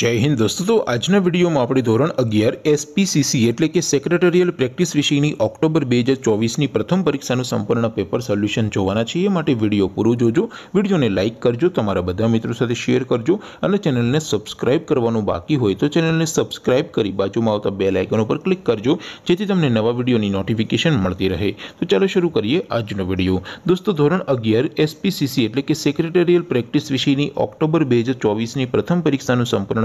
जय हिंद दोस्तों तो आज ने वीडियो में आपड़ी ધોરણ 11 SPCC એટલે કે સેક્રેટરીયલ પ્રેક્ટિસ વિષયની ઓક્ટોબર 2024 ની પ્રથમ પરીક્ષા નું સંપૂર્ણ પેપર સોલ્યુશન જોવાના છે માટે વિડિયો પૂરો જોજો વિડિયોને લાઈક કરજો તમારા બધા મિત્રો સાથે શેર કરજો અને ચેનલને સબ્સ્ક્રાઇબ કરવાનો બાકી હોય તો ચેનલને સબ્સ્ક્રાઇબ કરી બાજુમાં આવતા બેલ આઇકન ઉપર ક્લિક કરજો જેથી તમને નવા વિડિયોની નોટિફિકેશન મળતી રહે તો ચાલો શરૂ કરીએ આજનો વિડિયો दोस्तों ધોરણ 11 SPCC એટલે કે સેક્રેટરીયલ પ્રેક્ટિસ વિષયની ઓક્ટોબર 2024 ની પ્રથમ પરીક્ષા નું સંપૂર્ણ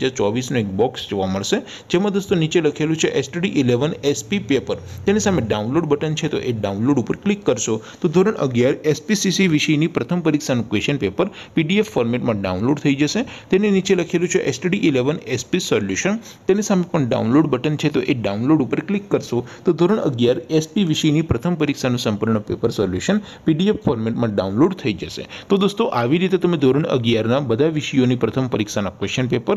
હજાર ચોવીસનું એક બોક્સ જોવા મળશે જેમાં દોસ્તો નીચે લખેલું છે એસટીડી ઇલેવન એસપી પેપર તેની સામે ડાઉનલોડ બટન છે તો એ ડાઉનલોડ ઉપર ક્લિક કરશો તો ધોરણ અગિયાર એસપીસીસી વિષયની પ્રથમ પરીક્ષાનું ક્વેશ્ચન પેપર પીડીએફ ફોર્મેટમાં ડાઉનલોડ થઈ જશે તેની નીચે લખેલું છે એસટીડી ઇલેવન એસપી સોલ્યુશન તેની સામે પણ ડાઉનલોડ બટન છે તો એ ડાઉનલોડ ઉપર ક્લિક કરશો તો ધોરણ અગિયાર એસપી વિષયની પ્રથમ પરીક્ષાનું સંપૂર્ણ પેપર સોલ્યુશન પીડીએફ ફોર્મેટમાં ડાઉનલોડ થઈ જશે તો દોસ્તો આવી રીતે તમે ધોરણ અગિયારના બધા વિષયોની પ્રથમ પરીક્ષાના ક્વેશ્ચન પેપર